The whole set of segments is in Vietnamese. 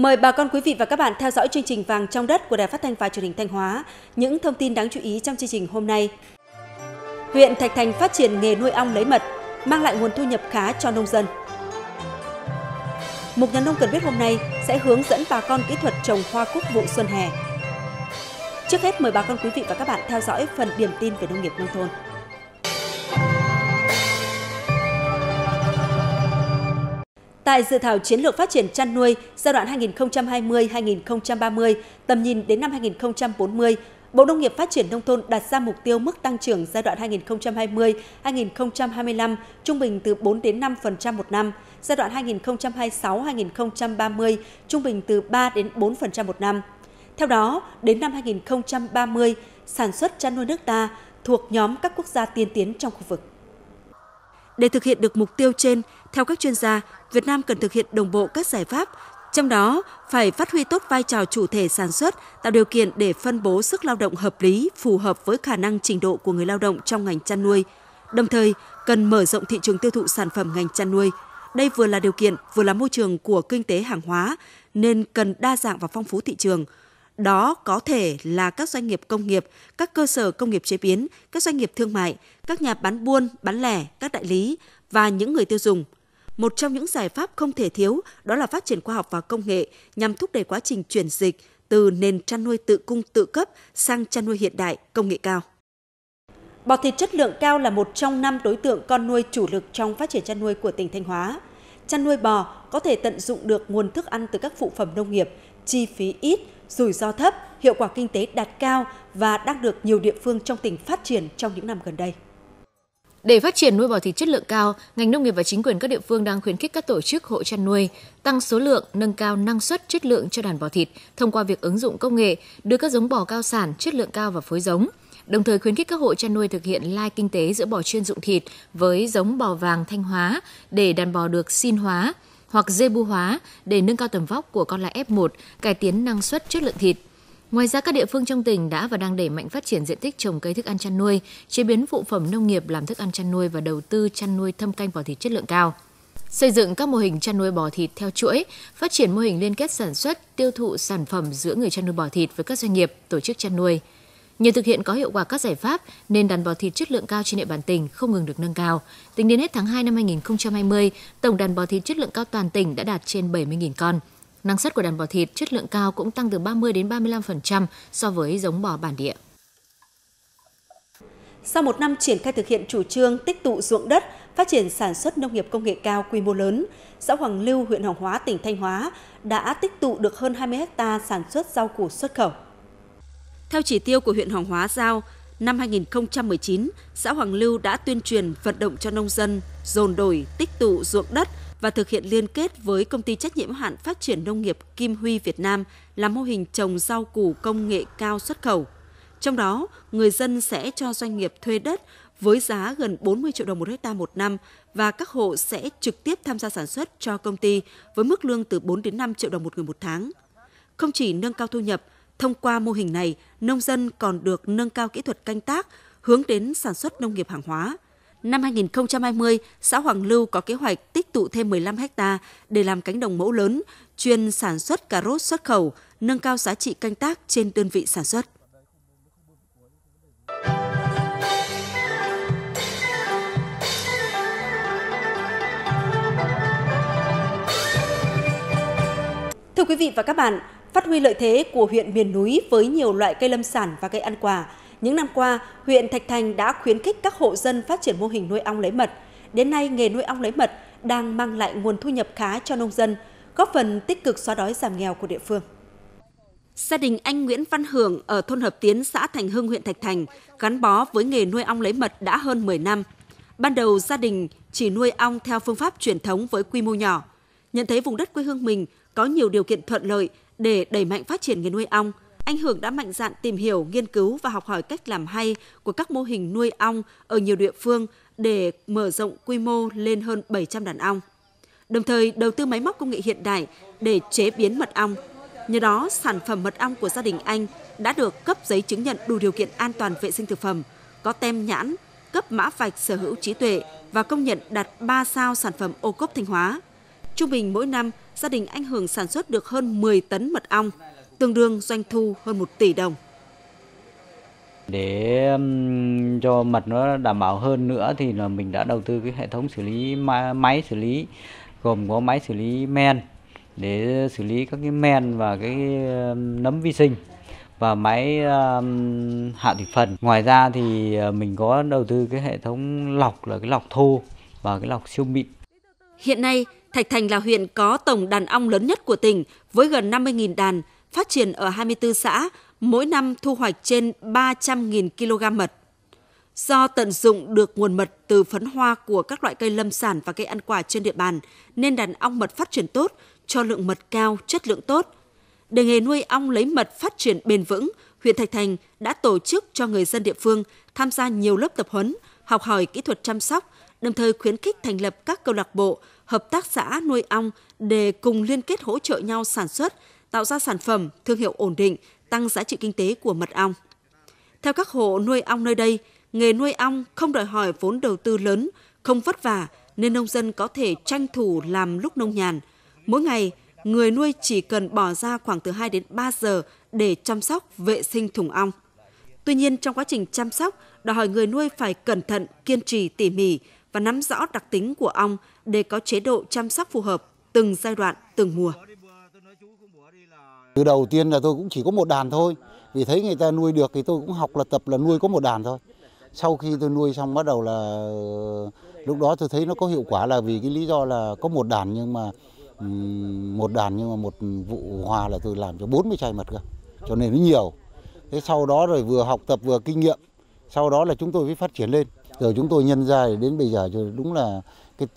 Mời bà con quý vị và các bạn theo dõi chương trình Vàng trong đất của Đài Phát thanh và Truyền hình Thanh Hóa. Những thông tin đáng chú ý trong chương trình hôm nay. Huyện Thạch Thành phát triển nghề nuôi ong lấy mật, mang lại nguồn thu nhập khá cho nông dân. Một nhà nông cần biết hôm nay sẽ hướng dẫn bà con kỹ thuật trồng hoa cúc vụ xuân hè. Trước hết mời bà con quý vị và các bạn theo dõi phần điểm tin về nông nghiệp nông thôn. Tại dự thảo chiến lược phát triển chăn nuôi giai đoạn 2020-2030, tầm nhìn đến năm 2040, Bộ Nông nghiệp Phát triển Nông thôn đặt ra mục tiêu mức tăng trưởng giai đoạn 2020-2025 trung bình từ 4 đến 5% một năm, giai đoạn 2026-2030 trung bình từ 3 đến 4% một năm. Theo đó, đến năm 2030, sản xuất chăn nuôi nước ta thuộc nhóm các quốc gia tiên tiến trong khu vực. Để thực hiện được mục tiêu trên, theo các chuyên gia, Việt Nam cần thực hiện đồng bộ các giải pháp, trong đó phải phát huy tốt vai trò chủ thể sản xuất, tạo điều kiện để phân bố sức lao động hợp lý, phù hợp với khả năng trình độ của người lao động trong ngành chăn nuôi. Đồng thời, cần mở rộng thị trường tiêu thụ sản phẩm ngành chăn nuôi. Đây vừa là điều kiện, vừa là môi trường của kinh tế hàng hóa, nên cần đa dạng và phong phú thị trường – đó có thể là các doanh nghiệp công nghiệp, các cơ sở công nghiệp chế biến, các doanh nghiệp thương mại, các nhà bán buôn, bán lẻ, các đại lý và những người tiêu dùng. Một trong những giải pháp không thể thiếu đó là phát triển khoa học và công nghệ nhằm thúc đẩy quá trình chuyển dịch từ nền chăn nuôi tự cung tự cấp sang chăn nuôi hiện đại, công nghệ cao. Bò thịt chất lượng cao là một trong năm đối tượng con nuôi chủ lực trong phát triển chăn nuôi của tỉnh Thanh Hóa. Chăn nuôi bò có thể tận dụng được nguồn thức ăn từ các phụ phẩm nông nghiệp chi phí ít, rủi ro thấp, hiệu quả kinh tế đạt cao và đang được nhiều địa phương trong tỉnh phát triển trong những năm gần đây. Để phát triển nuôi bò thịt chất lượng cao, ngành nông nghiệp và chính quyền các địa phương đang khuyến khích các tổ chức hộ chăn nuôi tăng số lượng, nâng cao năng suất, chất lượng cho đàn bò thịt thông qua việc ứng dụng công nghệ, đưa các giống bò cao sản, chất lượng cao vào phối giống. Đồng thời khuyến khích các hộ chăn nuôi thực hiện lai kinh tế giữa bò chuyên dụng thịt với giống bò vàng Thanh Hóa để đàn bò được xin hóa, hoặc dê bu hóa để nâng cao tầm vóc của con lai F1, cải tiến năng suất chất lượng thịt. Ngoài ra, các địa phương trong tỉnh đã và đang đẩy mạnh phát triển diện tích trồng cây thức ăn chăn nuôi, chế biến phụ phẩm nông nghiệp làm thức ăn chăn nuôi và đầu tư chăn nuôi thâm canh bò thịt chất lượng cao. Xây dựng các mô hình chăn nuôi bò thịt theo chuỗi, phát triển mô hình liên kết sản xuất, tiêu thụ sản phẩm giữa người chăn nuôi bò thịt với các doanh nghiệp, tổ chức chăn nuôi – Nhờ thực hiện có hiệu quả các giải pháp nên đàn bò thịt chất lượng cao trên địa bàn tỉnh không ngừng được nâng cao. Tính đến hết tháng 2 năm 2020, tổng đàn bò thịt chất lượng cao toàn tỉnh đã đạt trên 70.000 con. Năng suất của đàn bò thịt chất lượng cao cũng tăng từ 30 đến 35% so với giống bò bản địa. Sau một năm triển khai thực hiện chủ trương tích tụ ruộng đất, phát triển sản xuất nông nghiệp công nghệ cao quy mô lớn, xã Hoàng Lưu, huyện Hoàng Hóa, tỉnh Thanh Hóa đã tích tụ được hơn 20 ha sản xuất rau củ xuất khẩu. Theo chỉ tiêu của huyện Hoàng Hóa giao, năm 2019, xã Hoàng Lưu đã tuyên truyền vận động cho nông dân dồn đổi, tích tụ ruộng đất và thực hiện liên kết với công ty trách nhiệm hạn phát triển nông nghiệp Kim Huy Việt Nam là mô hình trồng rau củ công nghệ cao xuất khẩu. Trong đó, người dân sẽ cho doanh nghiệp thuê đất với giá gần 40 triệu đồng một hecta một năm và các hộ sẽ trực tiếp tham gia sản xuất cho công ty với mức lương từ 4 đến 5 triệu đồng một người một tháng. Không chỉ nâng cao thu nhập, Thông qua mô hình này, nông dân còn được nâng cao kỹ thuật canh tác, hướng đến sản xuất nông nghiệp hàng hóa. Năm 2020, xã Hoàng Lưu có kế hoạch tích tụ thêm 15 ha để làm cánh đồng mẫu lớn, chuyên sản xuất cà rốt xuất khẩu, nâng cao giá trị canh tác trên đơn vị sản xuất. Thưa quý vị và các bạn, Phát huy lợi thế của huyện miền núi với nhiều loại cây lâm sản và cây ăn quả, những năm qua, huyện Thạch Thành đã khuyến khích các hộ dân phát triển mô hình nuôi ong lấy mật. Đến nay, nghề nuôi ong lấy mật đang mang lại nguồn thu nhập khá cho nông dân, góp phần tích cực xóa đói giảm nghèo của địa phương. Gia đình anh Nguyễn Văn Hưởng ở thôn Hợp Tiến, xã Thành Hưng, huyện Thạch Thành gắn bó với nghề nuôi ong lấy mật đã hơn 10 năm. Ban đầu gia đình chỉ nuôi ong theo phương pháp truyền thống với quy mô nhỏ. Nhận thấy vùng đất quê hương mình có nhiều điều kiện thuận lợi để đẩy mạnh phát triển nghề nuôi ong. Anh Hưởng đã mạnh dạn tìm hiểu, nghiên cứu và học hỏi cách làm hay của các mô hình nuôi ong ở nhiều địa phương để mở rộng quy mô lên hơn 700 đàn ong. Đồng thời đầu tư máy móc công nghệ hiện đại để chế biến mật ong. Nhờ đó, sản phẩm mật ong của gia đình anh đã được cấp giấy chứng nhận đủ điều kiện an toàn vệ sinh thực phẩm, có tem nhãn, cấp mã vạch sở hữu trí tuệ và công nhận đạt 3 sao sản phẩm ô cốp Thanh Hóa. Trung bình mỗi năm, gia đình anh Hưởng sản xuất được hơn 10 tấn mật ong, tương đương doanh thu hơn 1 tỷ đồng. Để cho mật nó đảm bảo hơn nữa thì là mình đã đầu tư cái hệ thống xử lý máy xử lý gồm có máy xử lý men để xử lý các cái men và cái nấm vi sinh và máy um, hạ thủy phần. Ngoài ra thì ờ, mình có đầu tư cái hệ thống lọc là cái lọc thô và cái lọc siêu mịn. Hiện nay, Thạch Thành là huyện có tổng đàn ong lớn nhất của tỉnh với gần 50.000 đàn, phát triển ở 24 xã, mỗi năm thu hoạch trên 300.000 kg mật. Do tận dụng được nguồn mật từ phấn hoa của các loại cây lâm sản và cây ăn quả trên địa bàn, nên đàn ong mật phát triển tốt, cho lượng mật cao, chất lượng tốt. Để nghề nuôi ong lấy mật phát triển bền vững, huyện Thạch Thành đã tổ chức cho người dân địa phương tham gia nhiều lớp tập huấn, học hỏi kỹ thuật chăm sóc, đồng thời khuyến khích thành lập các câu lạc bộ hợp tác xã nuôi ong để cùng liên kết hỗ trợ nhau sản xuất, tạo ra sản phẩm, thương hiệu ổn định, tăng giá trị kinh tế của mật ong. Theo các hộ nuôi ong nơi đây, nghề nuôi ong không đòi hỏi vốn đầu tư lớn, không vất vả nên nông dân có thể tranh thủ làm lúc nông nhàn. Mỗi ngày, người nuôi chỉ cần bỏ ra khoảng từ 2 đến 3 giờ để chăm sóc vệ sinh thùng ong. Tuy nhiên trong quá trình chăm sóc, đòi hỏi người nuôi phải cẩn thận, kiên trì tỉ mỉ và nắm rõ đặc tính của ong để có chế độ chăm sóc phù hợp từng giai đoạn, từng mùa. Từ đầu tiên là tôi cũng chỉ có một đàn thôi, vì thấy người ta nuôi được thì tôi cũng học là tập là nuôi có một đàn thôi. Sau khi tôi nuôi xong bắt đầu là lúc đó tôi thấy nó có hiệu quả là vì cái lý do là có một đàn nhưng mà một đàn nhưng mà một vụ hoa là tôi làm cho 40 chai mật cơ. Cho nên nó nhiều. Thế sau đó rồi vừa học tập vừa kinh nghiệm. Sau đó là chúng tôi mới phát triển lên rồi chúng tôi nhân ra đến bây giờ đúng là cái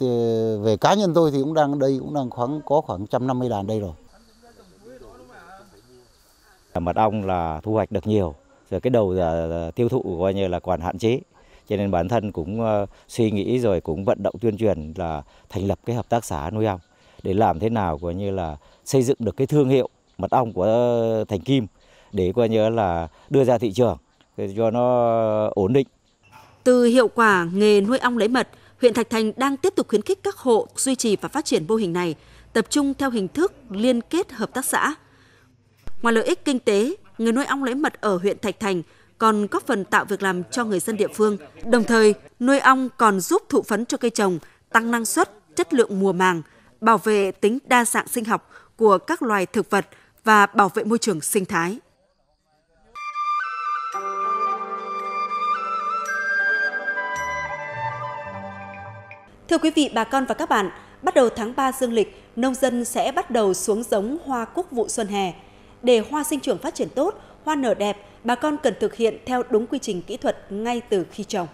về cá nhân tôi thì cũng đang đây cũng đang khoảng có khoảng 150 đàn đây rồi mật ong là thu hoạch được nhiều rồi cái đầu giờ tiêu thụ coi như là còn hạn chế cho nên bản thân cũng ờ, suy nghĩ rồi cũng vận động tuyên truyền là thành lập cái hợp tác xã nuôi ong để làm thế nào coi như là xây dựng được cái thương hiệu mật ong của Thành Kim để coi như là đưa ra thị trường cho nó ổn định từ hiệu quả nghề nuôi ong lấy mật, huyện Thạch Thành đang tiếp tục khuyến khích các hộ duy trì và phát triển mô hình này, tập trung theo hình thức liên kết hợp tác xã. Ngoài lợi ích kinh tế, người nuôi ong lấy mật ở huyện Thạch Thành còn góp phần tạo việc làm cho người dân địa phương. Đồng thời, nuôi ong còn giúp thụ phấn cho cây trồng, tăng năng suất, chất lượng mùa màng, bảo vệ tính đa dạng sinh học của các loài thực vật và bảo vệ môi trường sinh thái. Thưa quý vị, bà con và các bạn, bắt đầu tháng 3 dương lịch, nông dân sẽ bắt đầu xuống giống hoa cúc vụ xuân hè. Để hoa sinh trưởng phát triển tốt, hoa nở đẹp, bà con cần thực hiện theo đúng quy trình kỹ thuật ngay từ khi trồng.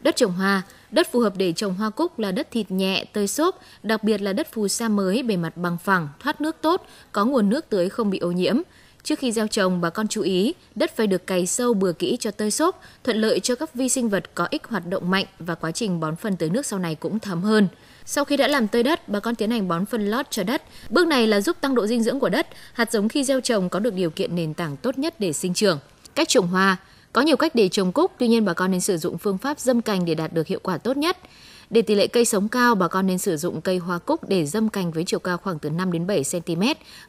Đất trồng hoa, đất phù hợp để trồng hoa cúc là đất thịt nhẹ, tơi xốp, đặc biệt là đất phù sa mới, bề mặt bằng phẳng, thoát nước tốt, có nguồn nước tưới không bị ô nhiễm. Trước khi gieo trồng, bà con chú ý đất phải được cày sâu bừa kỹ cho tơi xốp, thuận lợi cho các vi sinh vật có ích hoạt động mạnh và quá trình bón phân tưới nước sau này cũng thấm hơn. Sau khi đã làm tơi đất, bà con tiến hành bón phân lót cho đất. Bước này là giúp tăng độ dinh dưỡng của đất, hạt giống khi gieo trồng có được điều kiện nền tảng tốt nhất để sinh trưởng. Cách trồng hoa, có nhiều cách để trồng cúc, tuy nhiên bà con nên sử dụng phương pháp dâm cành để đạt được hiệu quả tốt nhất. Để tỷ lệ cây sống cao, bà con nên sử dụng cây hoa cúc để dâm cành với chiều cao khoảng từ 5 đến 7 cm,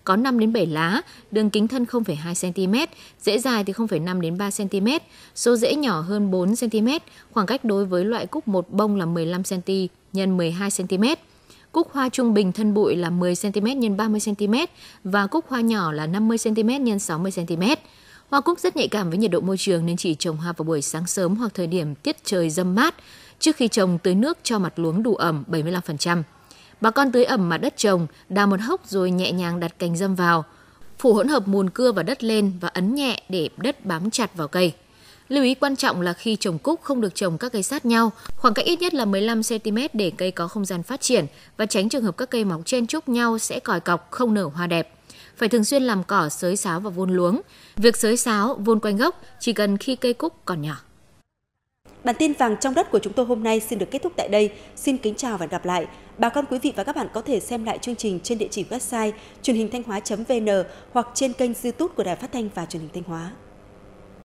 có 5 đến 7 lá, đường kính thân 0,2 cm, rễ dài từ 0,5 đến 3 cm, số rễ nhỏ hơn 4 cm, khoảng cách đối với loại cúc một bông là 15 cm nhân 12 cm. Cúc hoa trung bình thân bụi là 10 cm x 30 cm và cúc hoa nhỏ là 50 cm x 60 cm. Hoa cúc rất nhạy cảm với nhiệt độ môi trường nên chỉ trồng hoa vào buổi sáng sớm hoặc thời điểm tiết trời dâm mát, trước khi trồng tưới nước cho mặt luống đủ ẩm 75%. Bà con tưới ẩm mặt đất trồng, đào một hốc rồi nhẹ nhàng đặt cành dâm vào, phủ hỗn hợp mùn cưa và đất lên và ấn nhẹ để đất bám chặt vào cây. Lưu ý quan trọng là khi trồng cúc không được trồng các cây sát nhau, khoảng cách ít nhất là 15 cm để cây có không gian phát triển và tránh trường hợp các cây mọc chen chúc nhau sẽ còi cọc không nở hoa đẹp phải thường xuyên làm cỏ sới sáo và vun luống. Việc sới sáo, vun quanh gốc chỉ cần khi cây cúc còn nhỏ. Bản tin vàng trong đất của chúng tôi hôm nay xin được kết thúc tại đây. Xin kính chào và gặp lại. Bà con quý vị và các bạn có thể xem lại chương trình trên địa chỉ website truyền hình thanh hóa.vn hoặc trên kênh YouTube của Đài Phát thanh và Truyền hình Thanh Hóa.